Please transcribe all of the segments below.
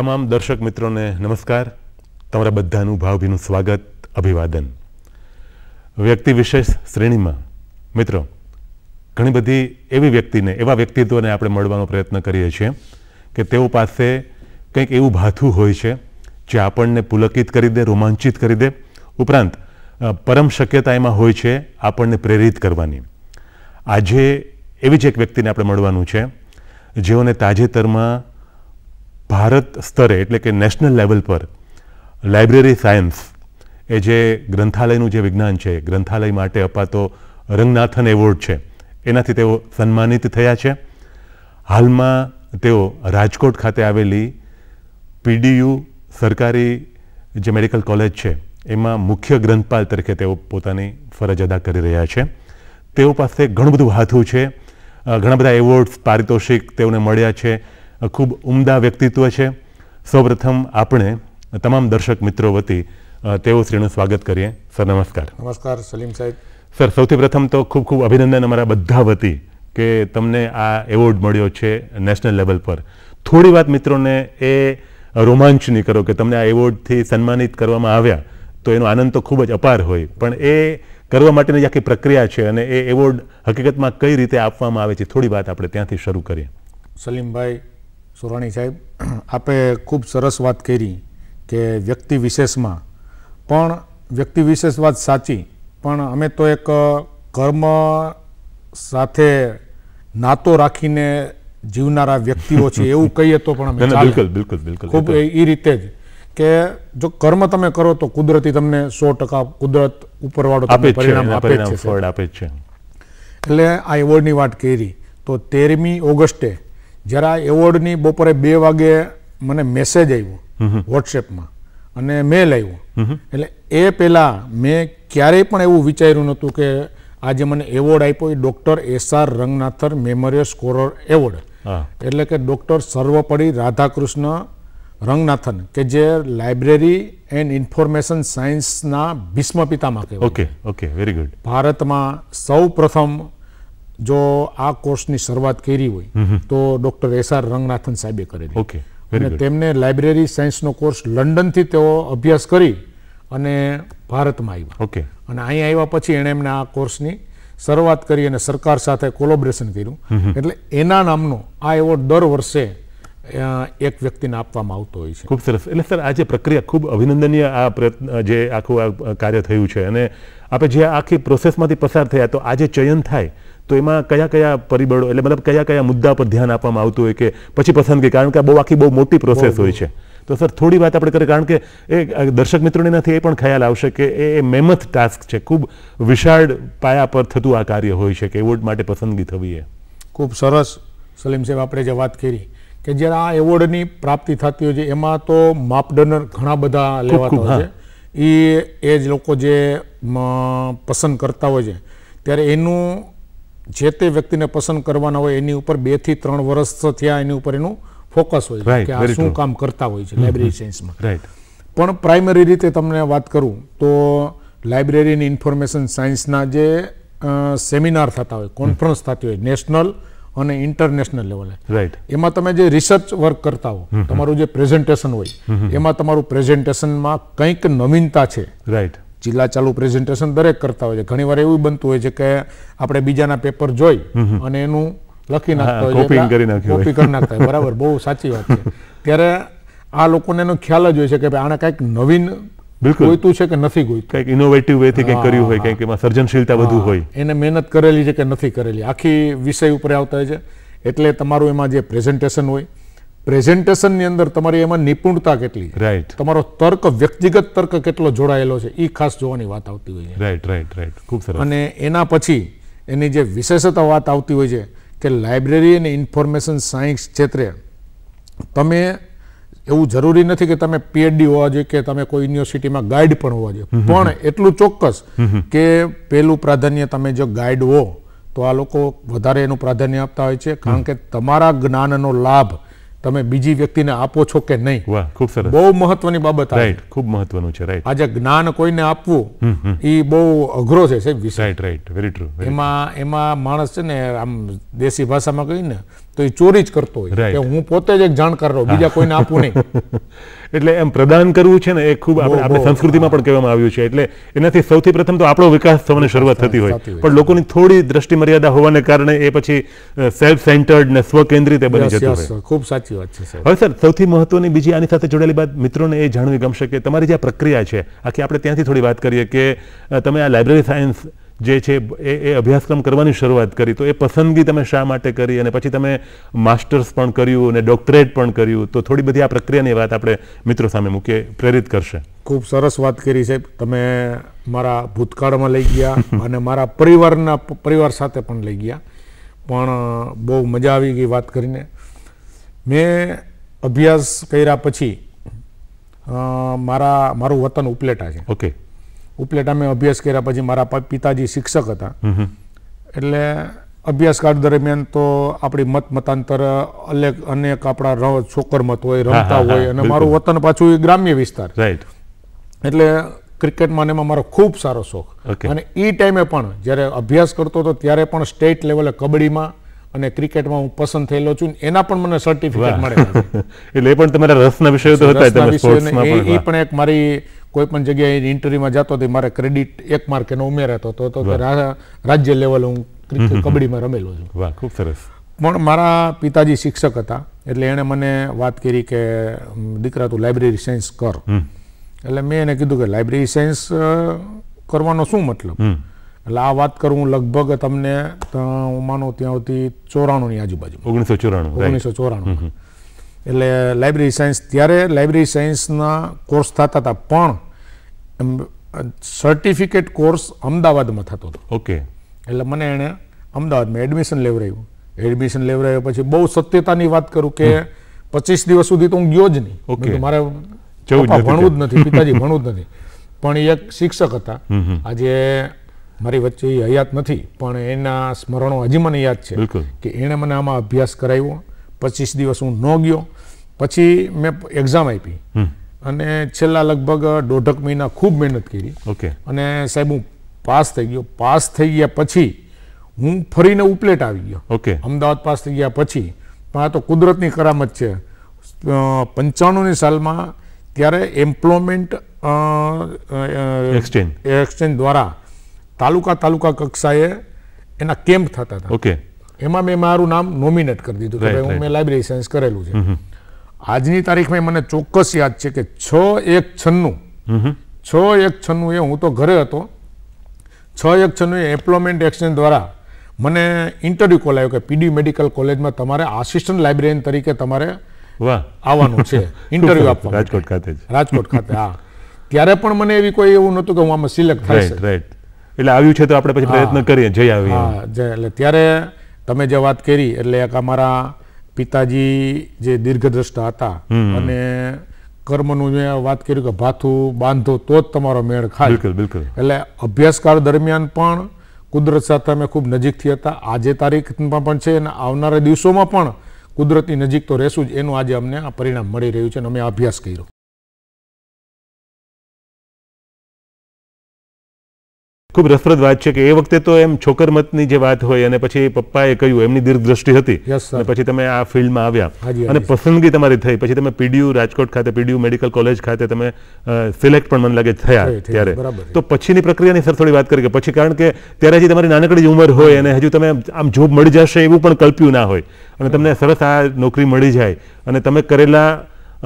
તમામ દર્શક મિત્રોને નમસ્કાર તમારા બધાનું ભાવભીનું સ્વાગત અભિવાદન વ્યક્તિ વિશેષ શ્રેણીમાં મિત્રો ઘણી બધી એવી વ્યક્તિને એવા વ્યક્તિત્વને આપણે મળવાનો પ્રયત્ન કરીએ છીએ કે તેઓ પાસે કંઈક એવું ભાથું હોય છે જે આપણને પુલકિત કરી દે રોમાંચિત કરી દે ઉપરાંત પરમ શક્યતા એમાં હોય છે આપણને પ્રેરિત કરવાની આજે એવી જ એક વ્યક્તિને આપણે મળવાનું છે જેઓને તાજેતરમાં ભારત સ્તરે એટલે કે નેશનલ લેવલ પર લાઇબ્રેરી સાયન્સ એ જે ગ્રંથાલયનું જે વિજ્ઞાન છે ગ્રંથાલય માટે અપાતો રંગનાથન એવોર્ડ છે એનાથી તેઓ સન્માનિત થયા છે હાલમાં તેઓ રાજકોટ ખાતે આવેલી પીડીયુ સરકારી જે મેડિકલ કોલેજ છે એમાં મુખ્ય ગ્રંથપાલ તરીકે તેઓ પોતાની ફરજ અદા કરી રહ્યા છે તેઓ પાસે ઘણું બધું હાથું છે ઘણા બધા એવોર્ડ્સ પારિતોષિક તેઓને મળ્યા છે ખૂબ ઉમદા વ્યક્તિત્વ છે સૌપ્રથમ આપણે તમામ દર્શક મિત્રો વતી તેઓ શ્રીનું સ્વાગત કરીએ સર નમસ્કાર નમસ્કાર સલીમ સાહેબ સર સૌથી પ્રથમ તો ખૂબ ખૂબ અભિનંદન અમારા બધા વતી કે તમને આ એવોર્ડ મળ્યો છે નેશનલ લેવલ પર થોડી વાત મિત્રોને એ રોમાંચની કરો કે તમને આ એવોર્ડથી સન્માનિત કરવામાં આવ્યા તો એનો આનંદ તો ખૂબ જ અપાર હોય પણ એ કરવા માટેની આખી પ્રક્રિયા છે અને એ એવોર્ડ હકીકતમાં કઈ રીતે આપવામાં આવે છે થોડી વાત આપણે ત્યાંથી શરૂ કરીએ સલીમભાઈ સુરાણી સાહેબ આપે ખૂબ સરસ વાત કરી કે વ્યક્તિ વિશેષમાં પણ વ્યક્તિ વિશેષ વાત સાચી પણ અમે તો એક કર્મ સાથે નાતો રાખીને જીવનારા વ્યક્તિઓ છે એવું કહીએ તો પણ બિલકુલ બિલકુલ બિલકુલ ખૂબ એ રીતે જ કે જો કર્મ તમે કરો તો કુદરતી તમને સો ટકા કુદરત ઉપરવાળો પરિણામ આપે આપે છે એટલે આ એવોર્ડની વાત કરી તો તેરમી ઓગસ્ટે જરા એવોર્ડની બપોરે બે વાગે મને મેસેજ આવ્યો વોટ્સએપમાં અને મેલ આવ્યો એટલે એ પહેલાં મેં ક્યારેય પણ એવું વિચાર્યું નહોતું કે આજે મને એવોર્ડ આપ્યો એ doctor S R Ranganathar memorial scorer award એટલે કે ડૉક્ટર સર્વપડી રાધાકૃષ્ણ રંગનાથન કે જે લાઇબ્રેરી એન્ડ ઇન્ફોર્મેશન સાયન્સના ભીષ્મ પિતામાં કહેવાય ઓકે ઓકે વેરી ગુડ ભારતમાં સૌ પ્રથમ જો આ કોર્સની શરૂઆત કરી હોય તો ડૉક્ટર એસ આર રંગનાથન સાહેબે કરેલી ઓકે અને તેમને લાઇબ્રેરી સાયન્સનો કોર્સ લંડનથી તેઓ અભ્યાસ કરી અને ભારતમાં આવ્યા ઓકે અને અહીં આવ્યા પછી એણે એમને આ કોર્સની શરૂઆત કરી અને સરકાર સાથે કોલોબરેશન કર્યું એટલે એના નામનો આ એવોર્ડ દર વર્ષે એક વ્યક્તિને આપવામાં આવતો હોય છે ખૂબ સરસ એટલે સર આ જે પ્રક્રિયા ખૂબ અભિનંદનીય આ પ્રયત્ન જે આખું આ કાર્ય થયું છે અને આપણે જે આખી પ્રોસેસમાંથી પસાર થયા તો આજે ચયન થાય તો એમાં કયા કયા પરિબળો એટલે મતલબ કયા કયા મુદ્દા પર ધ્યાન આપવામાં આવતું હોય કે પછી પસંદગી કારણ કે આ બહુ આખી બહુ મોટી પ્રોસેસ હોય છે તો સર થોડી વાત આપણે કરીએ કારણ કે એ દર્શક મિત્રોને નથી એ પણ ખ્યાલ આવશે કે એ મહેમત ટાસ્ક છે ખૂબ વિશાળ પાયા પર થતું આ કાર્ય હોય છે કે એવોર્ડ માટે પસંદગી થવી એ ખૂબ સરસ સલીમ સાહેબ આપણે જે વાત કરી કે જ્યારે આ એવોર્ડની પ્રાપ્તિ થતી હોય છે એમાં તો માપદંડ ઘણા બધા લેવાતા હોય છે એ એ જ લોકો જે પસંદ કરતા હોય છે ત્યારે એનું જે તે વ્યક્તિને પસંદ કરવાના હોય એની ઉપર બે થી ત્રણ વર્ષ થયા એની ઉપર એનું ફોકસ હોય કે આ શું કામ કરતા હોય છે લાઇબ્રેરી સાયન્સમાં રાઈટ પણ પ્રાઇમરી રીતે તમને વાત કરું તો લાઇબ્રેરીની ઇન્ફોર્મેશન સાયન્સના જે સેમિનાર થતા હોય કોન્ફરન્સ થતી હોય નેશનલ અને ઇન્ટરનેશનલ લેવલે રાઈટ એમાં તમે જે રિસર્ચ વર્ક કરતા હો તમારું જે પ્રેઝન્ટેશન હોય એમાં તમારું પ્રેઝન્ટેશનમાં કંઈક નવીનતા છે રાઈટ જિલ્લા ચાલુ પ્રેઝન્ટેશન દરેક કરતા હોય છે ઘણીવાર એવું બનતું હોય છે કે આપણે બીજાના પેપર જોઈ અને એનું લખી નાખતા હોય કોપી કરી નાખતા હોય બરાબર બહુ સાચી વાત છે ત્યારે આ લોકોને એનો ખ્યાલ જ હોય છે કે આને કંઈક નવીન બિલકુલ ગોઈતું છે કે નથી ગોઈતું કંઈક ઇનોવેટિવ વેથી કંઈક કર્યું હોય કંઈક એમાં સર્જનશીલતા વધુ હોય એને મહેનત કરેલી છે કે નથી કરેલી આખી વિષય ઉપર આવતા હોય છે એટલે તમારું એમાં જે પ્રેઝન્ટેશન હોય ની અંદર તમારી એમાં નિપુણતા કેટલી રાઈટ તમારો તર્ક વ્યક્તિગત તર્ક કેટલો જોડાયેલો છે એ ખાસ જોવાની વાત આવતી હોય છે રાઈટ રાઈટ રાઈટ ખૂબ સરસ અને એના પછી એની જે વિશેષતા વાત આવતી હોય છે કે લાઇબ્રેરી અને ઇન્ફોર્મેશન સાયન્સ ક્ષેત્રે તમે એવું જરૂરી નથી કે તમે પીએચડી હોવા જોઈએ કે તમે કોઈ યુનિવર્સિટીમાં ગાઈડ પણ હોવા જોઈએ પણ એટલું ચોક્કસ કે પહેલું પ્રાધાન્ય તમે જો ગાઈડ હો તો આ લોકો વધારે એનું પ્રાધાન્ય આપતા હોય છે કારણ કે તમારા જ્ઞાનનો લાભ તમે બીજી વ્યક્તિને આપો છો કે નહીં વાહ ખૂબ સરસ બહુ મહત્વની બાબત રાઈટ ખૂબ મહત્વનું છે રાઈટ આજે જ્ઞાન કોઈને આપવું એ બહુ અઘરો છે સાહેબ રાઈટ રાઈટ વેરી ટ્રુ એમાં એમાં માણસ છે ને આમ દેશી ભાષામાં કહીને તો એ ચોરી જ કરતો હોય કે હું પોતે જ એક જાણકાર રહું બીજા કોઈને આપું નહીં એટલે એમ પ્રદાન કરવું છે ને એ ખૂબ આપણે સંસ્કૃતિમાં પણ કહેવામાં આવ્યું છે એટલે એનાથી સૌથી પ્રથમ તો આપણો વિકાસ થવાની શરૂઆત થતી હોય પણ લોકોની થોડી દ્રષ્ટિ મર્યાદા હોવાને કારણે એ પછી સેલ્ફ સેન્ટર્ડ ને સ્વકેન્દ્રિત બની જતું હોય ખૂબ સાચી વાત છે હવે સર સૌથી મહત્વની બીજી આની સાથે જોડેલી વાત મિત્રોને એ જાણવી ગમશે કે તમારી જે પ્રક્રિયા છે આખી આપણે ત્યાંથી થોડી વાત કરીએ કે તમે આ લાઇબ્રેરી સાયન્સ જે છે એ એ અભ્યાસક્રમ કરવાની શરૂઆત કરી તો એ પસંદગી તમે શા માટે કરી અને પછી તમે માસ્ટર્સ પણ કર્યું અને ડોક્ટરેટ પણ કર્યું તો થોડી બધી આ પ્રક્રિયાની વાત આપણે મિત્રો સામે મૂકીએ પ્રેરિત કરશે ખૂબ સરસ વાત કરી છે તમે મારા ભૂતકાળમાં લઈ ગયા અને મારા પરિવારના પરિવાર સાથે પણ લઈ ગયા પણ બહુ મજા આવી ગઈ વાત કરીને મેં અભ્યાસ કર્યા પછી મારા મારું વતન ઉપલેટા છે ઓકે ઉપલેટ મેં અભ્યાસ કર્યા પછી મારા પિતાજી શિક્ષક હતા એટલે અભ્યાસકાળ દરમિયાન તો આપણી મત મતાંતર અલેક અનેક આપણા છોકર મત હોય રમતા હોય અને મારું વતન પાછું ગ્રામ્ય વિસ્તાર એટલે ક્રિકેટમાં ને એમાં મારો ખૂબ સારો શોખ અને એ ટાઈમે પણ જ્યારે અભ્યાસ કરતો હતો ત્યારે પણ સ્ટેટ લેવલે કબડ્ડીમાં અને ક્રિકેટમાં હું પસંદ થયેલો છું એના પણ મને સર્ટિફિકેટ મળે એટલે એ પણ તમારા રસના વિષયો તો હતા એ પણ એક મારી કોઈ પણ જગ્યાએ ઇન્ટરવ્યુમાં જતો તો મારે ક્રેડિટ એક માર્ક એનો ઉમેરાતો હતો તો રાજ્ય લેવલે હું કબડ્ડીમાં રમેલો છું વાહ ખૂબ સરસ પણ મારા પિતાજી શિક્ષક હતા એટલે એણે મને વાત કરી કે દીકરા તું લાઇબ્રેરી સાયન્સ કર એટલે મેં એને કીધું કે લાઇબ્રેરી સાયન્સ કરવાનો શું મતલબ એટલે આ વાત કરું લગભગ તમને હું માનો ત્યાં સુધી ચોરાણુંની આજુબાજુ ઓગણીસો ચોરાણું ઓગણીસો ચોરાણું એટલે લાઇબ્રેરી સાયન્સ ત્યારે લાઇબ્રેરી સાયન્સના કોર્સ થતા હતા પણ સર્ટિફિકેટ કોર્સ અમદાવાદમાં થતો હતો ઓકે એટલે મને એણે અમદાવાદમાં એડમિશન લેવરાયું એડમિશન લેવરાયો પછી બહુ સત્યતાની વાત કરું કે પચીસ દિવસ સુધી તો હું ગયો જ નહીં ઓકે મારે ભણવું જ નથી પિતાજી ભણવું જ નથી પણ એક શિક્ષક હતા આજે મારી વચ્ચે હયાત નથી પણ એના સ્મરણો હજી મને યાદ છે કે એણે મને આમાં અભ્યાસ કરાવ્યો પચીસ દિવસ હું ન ગયો પછી મેં એક્ઝામ આપી અને છેલ્લા લગભગ દોઢક મહિના ખૂબ મહેનત કરી ઓકે અને સાહેબ હું પાસ થઈ ગયો પાસ થઈ ગયા પછી હું ફરીને ઉપલેટ આવી ગયો ઓકે અમદાવાદ પાસ થઈ ગયા પછી પણ આ તો કુદરતની કરામત છે પંચાણુંની સાલમાં ત્યારે એમ્પ્લોયમેન્ટ એક્સચેન્જ એક્સચેન્જ દ્વારા તાલુકા તાલુકા કક્ષાએ એના કેમ્પ થતા હતા ઓકે એમાં મેં મારું નામ નોમિનેટ કરી દીધું કે હું મેં લાઇબ્રેરી સાયન્સ કરેલું છે આજની તારીખમાં મને ચોક્કસ યાદ છે કે છ એક છન્નું છ એક છન્નું એ હું તો ઘરે હતો છ એક છન્નું એમ્પ્લોયમેન્ટ એક્સચેન્જ દ્વારા મને ઇન્ટરવ્યૂ કોલ આવ્યો કે પીડી મેડિકલ કોલેજમાં તમારે આસિસ્ટન્ટ લાઇબ્રેરિયન તરીકે તમારે આવવાનું છે ઇન્ટરવ્યુ આપવા રાજકોટ ખાતે રાજકોટ ખાતે હા ત્યારે પણ મને એવી કોઈ એવું નહોતું કે હું આમાં સિલેક્ટ થાય રાઈટ એટલે આવ્યું છે તો આપણે પછી પ્રયત્ન કરીએ જઈ આવીએ એટલે ત્યારે તમે જે વાત કરી એટલે એક અમારા પિતાજી જે દીર્ઘદ્રષ્ટા હતા અને કર્મનું મેં વાત કર્યું કે ભાથું બાંધો તો જ તમારો મેળ ખાય બિલકુલ બિલકુલ એટલે અભ્યાસકાળ દરમિયાન પણ કુદરત સાથે અમે ખૂબ નજીકથી હતા આજે તારીખમાં પણ છે અને આવનારા દિવસોમાં પણ કુદરતની નજીક તો રહેશું જ એનું આજે અમને આ પરિણામ મળી રહ્યું છે અને અમે અભ્યાસ કર્યો ખૂબ રસપ્રદ વાત છે કે એ વખતે તો એમ છોકર મતની જે વાત હોય અને પછી પપ્પાએ કહ્યું એમની દીર્ઘદ્રષ્ટિ હતી અને પછી તમે આ ફિલ્ડમાં આવ્યા અને પસંદગી તમારી થઈ પછી તમે પીડીયુ રાજકોટ ખાતે પીડીયુ મેડિકલ કોલેજ ખાતે તમે સિલેક્ટ પણ મને લાગે થયા ત્યારે તો પછીની પ્રક્રિયાની સર થોડી વાત કરી કે પછી કારણ કે ત્યારે હજી તમારી નાનકડી જ ઉંમર હોય અને હજુ તમે આમ જોબ મળી જશે એવું પણ કલ્પ્યું ના હોય અને તમને સરસ આ નોકરી મળી જાય અને તમે કરેલા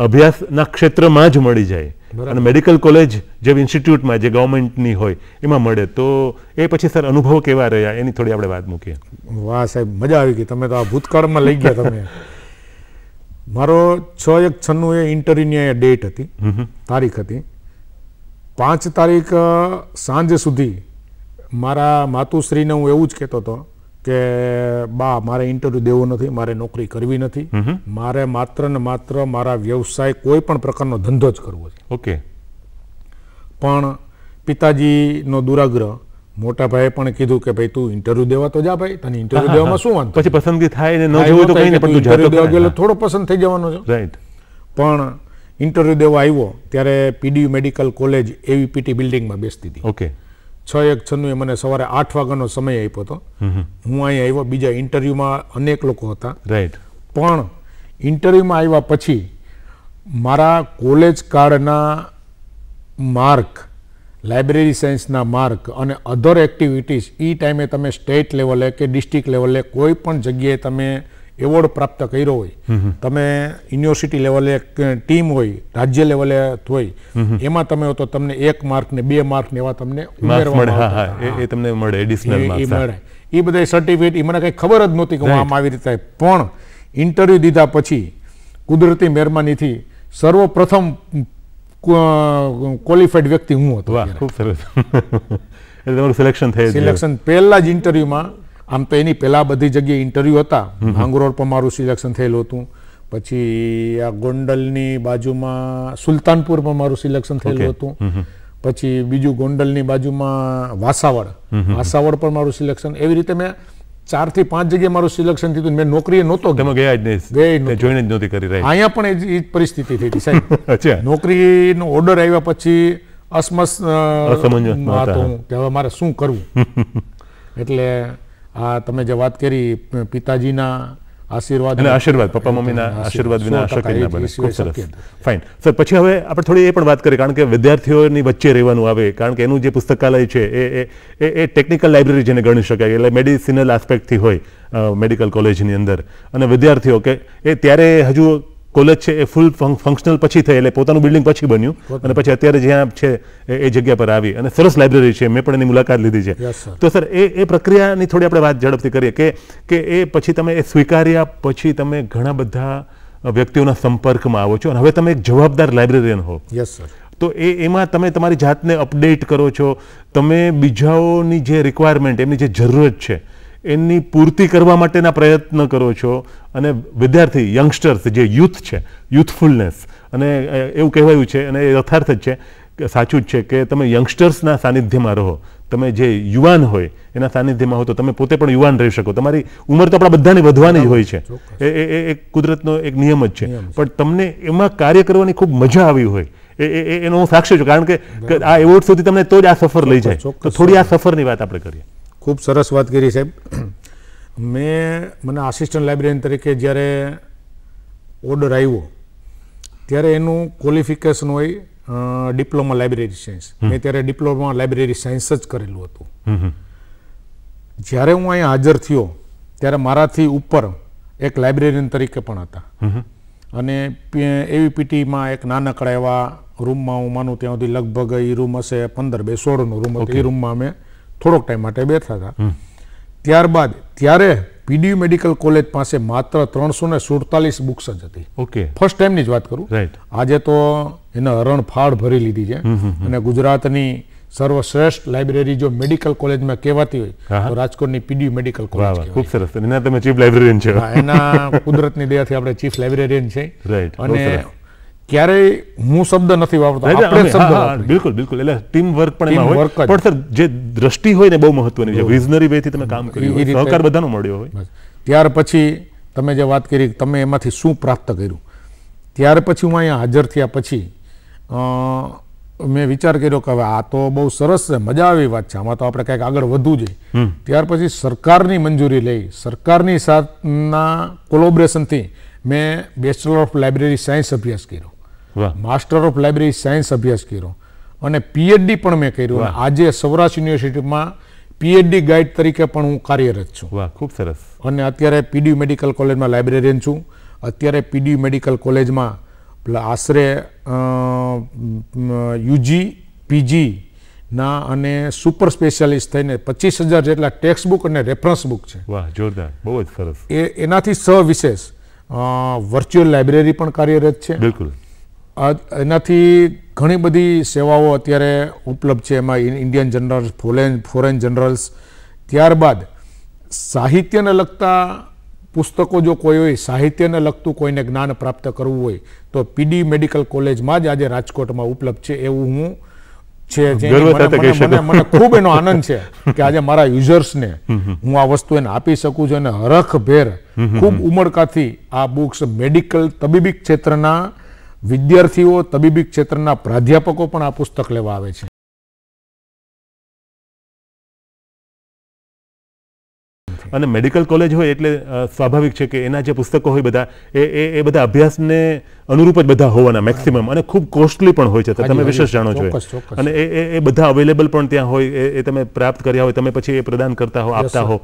અભ્યાસના ક્ષેત્રમાં જ મળી જાય અને મેડિકલ કોલેજ જે ઇન્સ્ટિટ્યૂટમાં જે ગવર્મેન્ટની હોય એમાં મળે તો એ પછી સર અનુભવ કેવા રહ્યા એની થોડી આપણે વાત મૂકીએ વાહ સાહેબ મજા આવી ગઈ તમે તો આ ભૂતકાળમાં લઈ ગયા તમે મારો છ એક છન્નું એ ઇન્ટરવ્યુની ડેટ હતી તારીખ હતી પાંચ તારીખ સાંજ સુધી મારા માતુશ્રીને હું એવું જ કહેતો હતો કે બા મારે ઇન્ટરવ્યૂ દેવો નથી મારે નોકરી કરવી નથી મારે માત્ર ને માત્ર મારા વ્યવસાય કોઈ પણ પ્રકારનો ધંધો જ કરવો છે ઓકે પણ પિતાજીનો દુરાગ્રહ મોટા ભાઈએ પણ કીધું કે ભાઈ તું ઇન્ટરવ્યુ દેવા તો જા ભાઈ તને ઇન્ટરવ્યુ દેવામાં શું વાંધો પછી પસંદગી થાય ને ન જોવું તો કંઈ પણ ઇન્ટરવ્યુ દેવા ગયેલો થોડો પસંદ થઈ જવાનો છે રાઈટ પણ ઇન્ટરવ્યુ દેવા આવ્યો ત્યારે પીડીયુ મેડિકલ કોલેજ એવીપીટી બિલ્ડિંગમાં બેસતી હતી ઓકે છ એક છન્નુએ મને સવારે આઠ વાગ્યાનો સમય આપ્યો હતો હું અહીં આવ્યો બીજા ઇન્ટરવ્યુમાં અનેક લોકો હતા રાઈટ પણ ઇન્ટરવ્યૂમાં આવ્યા પછી મારા કોલેજ કાર્ડના માર્ક લાઇબ્રેરી સાયન્સના માર્ક અને અધર એક્ટિવિટીઝ એ ટાઈમે તમે સ્ટેટ લેવલે કે ડિસ્ટ્રિક્ટ લેવલે કોઈ પણ જગ્યાએ તમે એવોર્ડ પ્રાપ્ત કર્યો હોય તમે યુનિવર્સિટી લેવલે ટીમ હોય રાજ્ય લેવલે હોય એમાં તમે તો તમને એક માર્ક ને બે માર્ક ને એવા તમને એ તમને મળે એડિશનલ મળે એ બધા સર્ટિફિકેટ એ મને કંઈ ખબર જ નહોતી કે હું આમ આવી રીતે પણ ઇન્ટરવ્યુ દીધા પછી કુદરતી મહેરબાનીથી સર્વપ્રથમ ક્વોલિફાઈડ વ્યક્તિ હું હતો સિલેક્શન થયું સિલેક્શન પહેલા જ ઇન્ટરવ્યુમાં આમ તો એની પહેલાં બધી જગ્યાએ ઇન્ટરવ્યૂ હતા હાંગરોળ પર મારું સિલેક્શન થયેલું હતું પછી આ ગોંડલની બાજુમાં સુલતાનપુર પણ મારું સિલેક્શન થયેલું હતું પછી બીજું ગોંડલની બાજુમાં વાસાવડ વાસાવડ પર મારું સિલેક્શન એવી રીતે મેં ચાર થી પાંચ જગ્યાએ મારું સિલેક્શન થયું મેં નોકરીએ નહોતો તમે ગયા જ નહીં જોઈને જ નહોતી કરી રહ્યા અહીંયા પણ એ જ પરિસ્થિતિ થઈ હતી સાહેબ નોકરીનો ઓર્ડર આવ્યા પછી અસમસ હતો કે હવે મારે શું કરવું એટલે આ તમે જે વાત કરી પિતાજીના આશીર્વાદ અને આશીર્વાદ પપ્પા મમ્મીના આશીર્વાદ વિના શક્ય ના બને ખૂબ સરસ ફાઇન સર પછી હવે આપણે થોડી એ પણ વાત કરીએ કારણ કે વિદ્યાર્થીઓની વચ્ચે રહેવાનું આવે કારણ કે એનું જે પુસ્તકાલય છે એ એ એ ટેકનિકલ લાઇબ્રેરી જેને ગણી શકાય એટલે મેડિસિનલ આસ્પેક્ટથી હોય મેડિકલ કોલેજની અંદર અને વિદ્યાર્થીઓ કે એ ત્યારે હજુ કોલેજ છે એ ફૂલ ફંક્શનલ પછી થઈ એટલે પોતાનું બિલ્ડિંગ પછી બન્યું અને પછી અત્યારે જ્યાં છે એ જગ્યા પર આવી અને સરસ લાઇબ્રેરી છે મેં પણ એની મુલાકાત લીધી છે તો સર એ એ પ્રક્રિયાની થોડી આપણે વાત ઝડપથી કરીએ કે કે એ પછી તમે એ સ્વીકાર્યા પછી તમે ઘણા બધા વ્યક્તિઓના સંપર્કમાં આવો છો અને હવે તમે એક જવાબદાર લાઇબ્રેરિયન હો યસ સર તો એ એમાં તમે તમારી જાતને અપડેટ કરો છો તમે બીજાઓની જે રિક્વાયરમેન્ટ એમની જે જરૂરત છે એની પૂર્તિ કરવા માટેના પ્રયત્ન કરો છો અને વિદ્યાર્થી યંગસ્ટર્સ જે યુથ છે યુથફુલનેસ અને એવું કહેવાયું છે અને એ યથાર્થ જ છે કે સાચું જ છે કે તમે યંગસ્ટર્સના સાનિધ્યમાં રહો તમે જે યુવાન હોય એના સાનિધ્યમાં હો તો તમે પોતે પણ યુવાન રહી શકો તમારી ઉંમર તો આપણા બધાને વધવાની જ હોય છે એ એ એક કુદરતનો એક નિયમ જ છે પણ તમને એમાં કાર્ય કરવાની ખૂબ મજા આવી હોય એ એનો હું સાક્ષી છું કારણ કે આ એવોર્ડ સુધી તમને તો જ આ સફર લઈ જાય તો થોડી આ સફરની વાત આપણે કરીએ ખૂબ સરસ વાત કરી સાહેબ મેં મને આસિસ્ટન્ટ લાઇબ્રેરિયન તરીકે જ્યારે ઓર્ડર આવ્યો ત્યારે એનું ક્વોલિફિકેશન હોય ડિપ્લોમા લાઇબ્રેરી સાયન્સ મેં ત્યારે ડિપ્લોમા લાઇબ્રેરી સાયન્સ જ કરેલું હતું જ્યારે હું અહીંયા હાજર થયો ત્યારે મારાથી ઉપર એક લાઇબ્રેરિયન તરીકે પણ હતા અને એવીપીટીમાં એક નાનકડા એવા રૂમમાં હું માનું ત્યાં સુધી લગભગ એ રૂમ હશે પંદર બે સોળનો રૂમ હતો એ રૂમમાં અમે થોડોક ટાઈમ માટે બેઠા હતા ત્યારબાદ ત્યારે પીડીયુ મેડિકલ કોલેજ પાસે માત્ર ત્રણસો ને સુડતાલીસ બુક્સ જ હતી ઓકે ફર્સ્ટ ટાઈમની જ વાત કરું રાઈટ આજે તો એને હરણફાળ ભરી લીધી છે અને ગુજરાતની સર્વશ્રેષ્ઠ લાઇબ્રેરી જો મેડિકલ કોલેજમાં કહેવાતી હોય તો રાજકોટની પીડીયુ મેડિકલ કોલેજ ખૂબ સરસ એના તમે ચીફ લાઇબ્રેરિયન છે એના કુદરતની દયાથી આપણે ચીફ લાઇબ્રેરિયન છે રાઈટ અને ક્યારેય હું શબ્દ નથી વાપરતો બિલકુલ બિલકુલ એટલે ટીમ વર્ક પણ એમાં હોય પણ સર જે દ્રષ્ટિ હોય ને બહુ મહત્વની છે વિઝનરી વેથી તમે કામ કર્યું હોય સહકાર બધાનો મળ્યો હોય ત્યાર પછી તમે જે વાત કરી તમે એમાંથી શું પ્રાપ્ત કર્યું ત્યાર પછી હું અહીંયા હાજર થયા પછી મેં વિચાર કર્યો કે હવે આ તો બહુ સરસ છે મજા આવી વાત છે આમાં તો આપણે કંઈક આગળ વધવું જોઈએ ત્યાર પછી સરકારની મંજૂરી લઈ સરકારની સાથના કોલોબરેશનથી મેં બેચલર ઓફ લાઇબ્રેરી સાયન્સ અભ્યાસ કર્યો માસ્ટર ઓફ લાઇબ્રેરી સાયન્સ અભ્યાસ કર્યો અને પીએચડી પણ મેં કર્યું આજે સૌરાષ્ટ્ર યુનિવર્સિટીમાં પીએચડી ગાઈડ તરીકે પણ હું કાર્યરત છું વાહ ખૂબ સરસ અને અત્યારે પીડી મેડિકલ કોલેજમાં લાઇબ્રેરિયન છું અત્યારે પીડી મેડિકલ કોલેજમાં આશરે યુજી પીજી ના અને સુપર સ્પેશિયાલિસ્ટ થઈને પચીસ હજાર જેટલા ટેક્સ્ટ બુક અને રેફરન્સ બુક છે વાહ જોરદાર બહુ જ સરસ એ એનાથી સવિશેષ વર્ચ્યુઅલ લાઇબ્રેરી પણ કાર્યરત છે બિલકુલ એનાથી ઘણી બધી સેવાઓ અત્યારે ઉપલબ્ધ છે એમાં Indian journals foreign foreign journals ત્યારબાદ સાહિત્યને લગતા પુસ્તકો જો કોઈ હોય સાહિત્યને લગતું કોઈને જ્ઞાન પ્રાપ્ત કરવું હોય તો પીડી મેડિકલ કોલેજમાં જ આજે રાજકોટમાં ઉપલબ્ધ છે એવું હું છે મને ખૂબ એનો આનંદ છે કે આજે મારા યુઝર્સને હું આ વસ્તુ એને આપી શકું છું અને હરખભેર ખૂબ ઉમળકાથી આ બુક્સ મેડિકલ તબીબી ક્ષેત્રના વિદ્યાર્થીઓ તબીબી ક્ષેત્રના પ્રાધ્યાપકો પણ આ પુસ્તક લેવા આવે છે અને મેડિકલ કોલેજ હોય એટલે સ્વાભાવિક છે કે એના જે પુસ્તકો હોય બધા એ એ બધા અભ્યાસને અનુરૂપ જ બધા હોવાના મેક્સિમમ અને ખૂબ કોસ્ટલી પણ હોય છે તમે વિશેષ જાણો છો અને એ એ બધા અવેલેબલ પણ ત્યાં હોય એ તમે પ્રાપ્ત કર્યા હોય તમે પછી એ પ્રદાન કરતા હો આપતા હો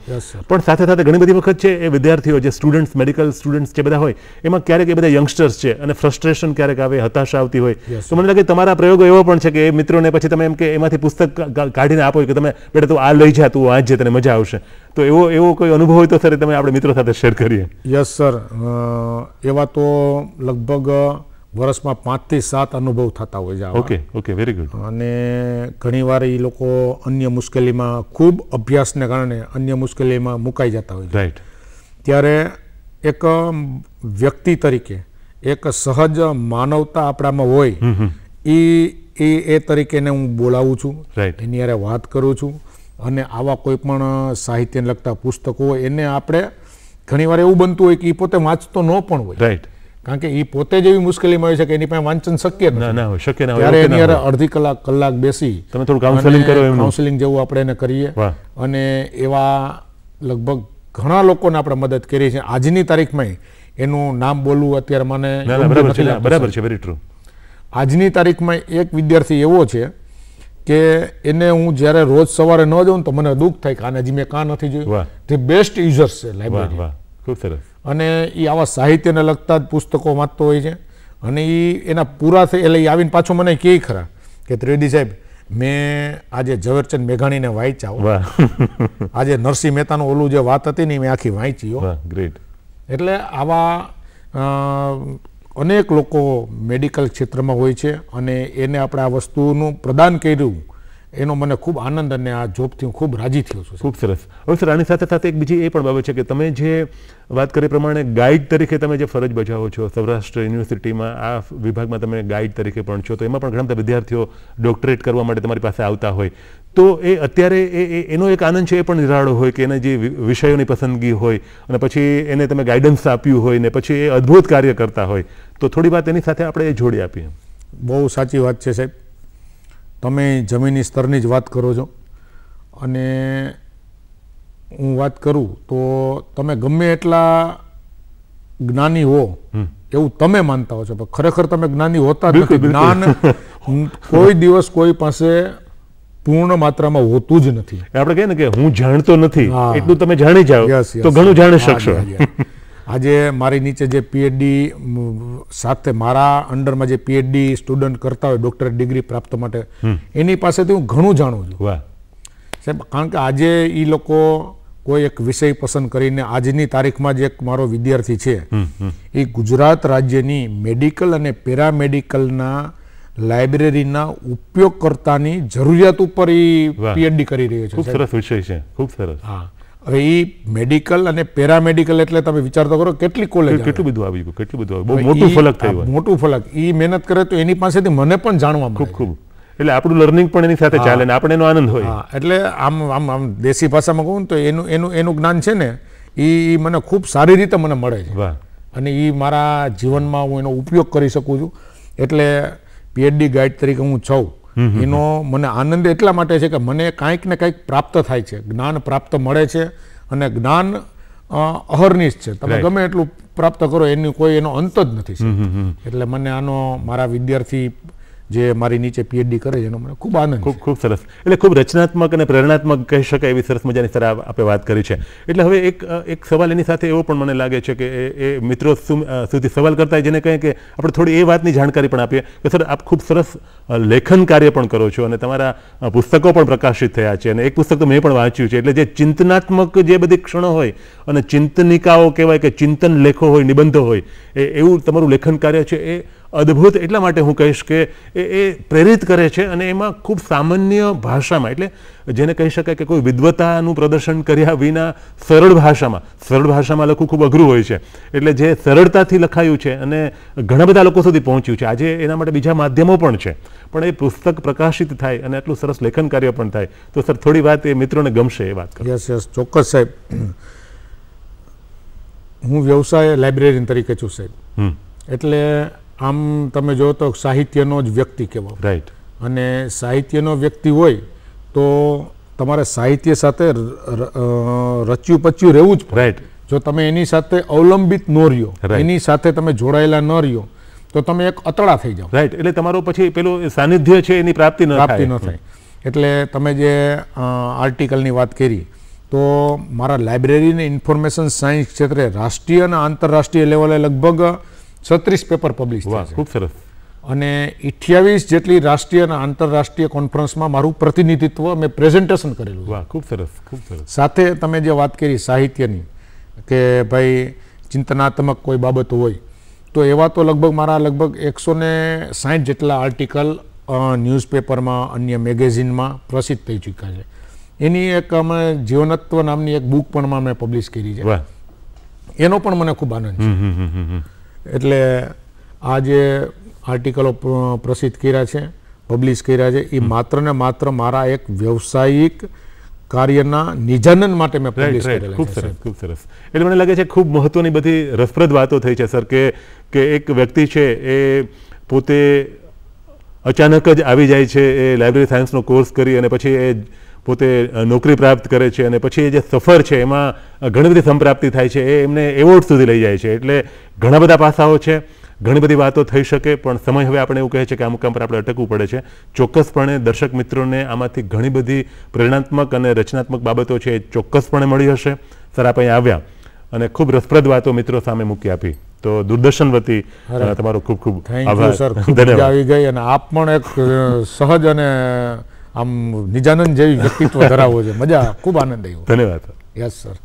પણ સાથે સાથે ઘણી બધી વખત છે એ વિદ્યાર્થીઓ જે સ્ટુડન્ટ્સ મેડિકલ સ્ટુડન્ટ્સ જે બધા હોય એમાં ક્યારેક એ બધા યંગસ્ટર્સ છે અને ફ્રસ્ટ્રેશન ક્યારેક આવે હતાશા આવતી હોય તો મને લાગે તમારા પ્રયોગો એવો પણ છે કે એ મિત્રોને પછી તમે એમ કે એમાંથી પુસ્તક કાઢીને આપો કે તમે બેટા તું આ લઈ જા તું આ જે તને મજા આવશે તો એવો એવો કોઈ અનુભવ હોય તો સર તમે આપણે મિત્રો સાથે શેર કરીએ યસ સર એવા તો લગભગ વર્ષમાં પાંચથી સાત અનુભવ થતા હોય છે ઓકે ઓકે વેરી ગુડ અને ઘણીવાર એ લોકો અન્ય મુશ્કેલીમાં ખૂબ અભ્યાસને કારણે અન્ય મુશ્કેલીમાં મુકાઈ જતા હોય છે રાઈટ ત્યારે એક વ્યક્તિ તરીકે એક સહજ માનવતા આપણામાં હોય એ એ એ તરીકેને હું બોલાવું છું એની યારે વાત કરું છું અને આવા કોઈ પણ સાહિત્યને લગતા પુસ્તકો હોય એને આપણે ઘણીવાર એવું બનતું હોય કે એ પોતે વાંચતો ન પણ હોય રાઈટ કારણ કે એ પોતે જ એવી મુશ્કેલીમાં હોય છે કે એની પાસે વાંચન શક્ય ના ના હોય એની અડધી કલાક કલાક બેસી તમે થોડું કાઉન્સેલિંગ કરો કાઉન્સેલિંગ જેવું આપણે એને કરીએ અને એવા લગભગ ઘણા લોકોને આપણે મદદ કરી છે આજની તારીખમાં એનું નામ બોલવું અત્યારે મને બરાબર છે બરાબર છે વેરી ટ્રુ આજની તારીખમાં એક વિદ્યાર્થી એવો છે કે એને હું જ્યારે રોજ સવારે ન જાઉં તો મને દુઃખ થાય કે આને હજી મેં કાં નથી જોયું તે બેસ્ટ યુઝર્સ છે લાઇબ્રેરી ખૂબ સરસ અને એ આવા સાહિત્યને લગતા જ પુસ્તકો વાંચતો હોય છે અને એ એના પૂરા થઈ એટલે એ આવીને પાછો મને કહે ખરા કે ત્રિવેદી સાહેબ મેં આજે ઝવેરચંદ મેઘાણીને વાંચ્યા આજે નરસિંહ મહેતાનું ઓલું જે વાત હતી ને મેં આખી વાંચી ગ્રેટ એટલે આવા અનેક લોકો મેડિકલ ક્ષેત્રમાં હોય છે અને એને આપણે આ વસ્તુનું પ્રદાન કર્યું એનો મને ખૂબ આનંદ અને આ જોબથી હું ખૂબ રાજી થયો છું ખૂબ સરસ હવે સર આની સાથે સાથે એક બીજી એ પણ બાબત છે કે તમે જે વાત કરી પ્રમાણે ગાઈડ તરીકે તમે જે ફરજ બજાવો છો સૌરાષ્ટ્ર યુનિવર્સિટીમાં આ વિભાગમાં તમે ગાઈડ તરીકે પણ છો તો એમાં પણ ઘણા બધા વિદ્યાર્થીઓ ડોક્ટરેટ કરવા માટે તમારી પાસે આવતા હોય તો એ અત્યારે એ એનો એક આનંદ છે એ પણ નિરાળો હોય કે એને જે વિષયોની પસંદગી હોય અને પછી એને તમે ગાઈડન્સ આપ્યું હોય ને પછી એ અદ્ભુત કાર્ય કરતા હોય તો થોડી વાત એની સાથે આપણે એ જોડી આપીએ બહુ સાચી વાત છે સાહેબ તમે જમીનની સ્તરની જ વાત કરો છો અને હું વાત કરું તો તમે ગમે એટલા જ્ઞાની હો એવું તમે માનતા હો છો પણ ખરેખર તમે જ્ઞાની હોતા નથી જ્ઞાન કોઈ દિવસ કોઈ પાસે પૂર્ણ માત્રામાં હોતું જ નથી આપણે કહીએ ને કે હું જાણતો નથી એટલું તમે જાણી જાઓ તો ઘણું જાણી શકશો આજે મારી નીચે જે પીએચડી સાથે મારા અંડરમાં જે પીએચડી સ્ટુડન્ટ કરતા હોય ડૉક્ટરેટ ડિગ્રી પ્રાપ્ત માટે એની પાસેથી હું ઘણું જાણું છું સાહેબ કારણ કે આજે એ લોકો કોઈ એક વિષય પસંદ કરીને આજની તારીખમાં જે એક મારો વિદ્યાર્થી છે એ ગુજરાત રાજ્યની મેડિકલ અને પેરામેડિકલના લાઇબ્રેરીના ઉપયોગકર્તાની જરૂરિયાત ઉપર એ પીએચડી કરી રહ્યો છે ખૂબ સરસ વિષય છે ખૂબ સરસ હા હવે એ મેડિકલ અને પેરામેડિકલ એટલે તમે વિચાર કરો કેટલી કોલેજ કેટલું બધું આવી ગયું કેટલું બધું બહુ મોટું ફલક થયું મોટું ફલક એ મહેનત કરે તો એની પાસેથી મને પણ જાણવા ખૂબ ખૂબ એટલે આપણું લર્નિંગ પણ એની સાથે ચાલે ને આપણે એનો આનંદ હોય એટલે આમ આમ આમ દેશી ભાષામાં કહું તો એનું એનું એનું જ્ઞાન છે ને એ મને ખૂબ સારી રીતે મને મળે છે અને એ મારા જીવનમાં હું એનો ઉપયોગ કરી શકું છું એટલે પીએચડી ગાઈડ તરીકે હું છઉં એનો મને આનંદ એટલા માટે છે કે મને કાંઈક ને કાંઈક પ્રાપ્ત થાય છે જ્ઞાન પ્રાપ્ત મળે છે અને જ્ઞાન અહર્નિશ છે તમે ગમે એટલું પ્રાપ્ત કરો એની કોઈ એનો અંત જ નથી એટલે મને આનો મારા વિદ્યાર્થી જે મારી નીચે પીએચડી કરે છે એનો મને ખૂબ આનંદ ખૂબ ખૂબ સરસ એટલે ખૂબ રચનાત્મક અને પ્રેરણાત્મક કહી શકાય એવી સરસ મજાની સર આપણે વાત કરી છે એટલે હવે એક એક સવાલ એની સાથે એવો પણ મને લાગે છે કે એ મિત્રો સુધી સવાલ કરતા જેને કહે કે આપણે થોડી એ વાતની જાણકારી પણ આપીએ કે સર આપ ખૂબ સરસ લેખન કાર્ય પણ કરો છો અને તમારા પુસ્તકો પણ પ્રકાશિત થયા છે અને એક પુસ્તક તો મેં પણ વાંચ્યું છે એટલે જે ચિંતનાત્મક જે બધી ક્ષણો હોય અને ચિંતનિકાઓ કહેવાય કે ચિંતન લેખો હોય નિબંધો હોય એ એવું તમારું લેખન કાર્ય છે એ અદ્ભુત એટલા માટે હું કહીશ કે એ એ પ્રેરિત કરે છે અને એમાં ખૂબ સામાન્ય ભાષામાં એટલે જેને કહી શકાય કે કોઈ વિદ્વતાનું પ્રદર્શન કર્યા વિના સરળ ભાષામાં સરળ ભાષામાં લખવું ખૂબ અઘરું હોય છે એટલે જે સરળતાથી લખાયું છે અને ઘણા બધા લોકો સુધી પહોંચ્યું છે આજે એના માટે બીજા માધ્યમો પણ છે પણ એ પુસ્તક પ્રકાશિત થાય અને આટલું સરસ લેખન કાર્ય પણ થાય તો સર થોડી વાત એ મિત્રોને ગમશે એ વાત યસ યસ ચોક્કસ સાહેબ હું વ્યવસાય લાઇબ્રેરી તરીકે છું સાહેબ એટલે આમ તમે જો તો સાહિત્યનો જ વ્યક્તિ કહેવાય રાઈટ અને સાહિત્યનો વ્યક્તિ હોય તો તમારે સાહિત્ય સાથે રચ્યું પચ્યું રહેવું જ રાઈટ જો તમે એની સાથે અવલંબિત ન રહ્યો એની સાથે તમે જોડાયેલા ન રહ્યો તો તમે એક અતળા થઈ જાઓ રાઈટ એટલે તમારો પછી પેલું સાનિધ્ય છે એની પ્રાપ્તિ ન પ્રાપ્તિ ન થાય એટલે તમે જે આર્ટિકલની વાત કરી તો મારા લાઇબ્રેરીને ઇન્ફોર્મેશન સાયન્સ ક્ષેત્રે રાષ્ટ્રીય અને આંતરરાષ્ટ્રીય લેવલે લગભગ છત્રીસ પેપર પબ્લિશ ખૂબ સરસ અને અઠ્યાવીસ જેટલી રાષ્ટ્રીય અને આંતરરાષ્ટ્રીય કોન્ફરન્સમાં મારું પ્રતિનિધિત્વ મેં પ્રેઝન્ટેશન કરેલું વાહ ખૂબ સરસ ખૂબ સરસ સાથે તમે જે વાત કરી સાહિત્યની કે ભાઈ ચિંતનાત્મક કોઈ બાબત હોય તો એવા તો લગભગ મારા લગભગ એકસો ને સાહીઠ જેટલા આર્ટિકલ ન્યૂઝપેપરમાં અન્ય મેગેઝિનમાં પ્રસિદ્ધ થઈ ચૂક્યા છે એની એક અમે જીવનત્વ નામની એક બુક પણ મેં પબ્લિશ કરી છે એનો પણ મને ખૂબ આનંદ છે એટલે આ જે આર્ટિકલો પ્રસિદ્ધ કર્યા છે પબ્લિશ કર્યા છે એ માત્ર ને માત્ર મારા એક વ્યવસાયિક કાર્યના નિજનન માટે મેં પબ્લિશ કરેલા ખૂબ સરસ ખૂબ સરસ એટલે મને લાગે છે ખૂબ મહત્વની બધી રસપ્રદ વાતો થઈ છે સર કે કે એક વ્યક્તિ છે એ પોતે અચાનક જ આવી જાય છે એ લાઇબ્રેરી સાયન્સનો કોર્સ કરી અને પછી એ પોતે નોકરી પ્રાપ્ત કરે છે અને પછી જે સફર છે એમાં ઘણી બધી સંપ્રાપ્તિ થાય છે એ એમને એવોર્ડ સુધી લઈ જાય છે એટલે ઘણા બધા પાસાઓ છે ઘણી બધી વાતો થઈ શકે પણ સમય હવે આપણે એવું કહે છે કે આ મુકામ પર આપણે અટકવું પડે છે ચોક્કસપણે દર્શક મિત્રોને આમાંથી ઘણી બધી પ્રેરણાત્મક અને રચનાત્મક બાબતો છે એ ચોક્કસપણે મળી હશે સર આપ અહીં આવ્યા અને ખૂબ રસપ્રદ વાતો મિત્રો સામે મૂકી આપી તો દૂરદર્શન વતી તમારો ખૂબ ખૂબ આભાર આવી ગઈ અને આપ પણ એક સહજ અને આમ નિજાનંદ જેવી વ્યક્તિત્વ ધરાવો છે મજા ખૂબ આનંદ આવ્યો ધન્યવાદ યસ સર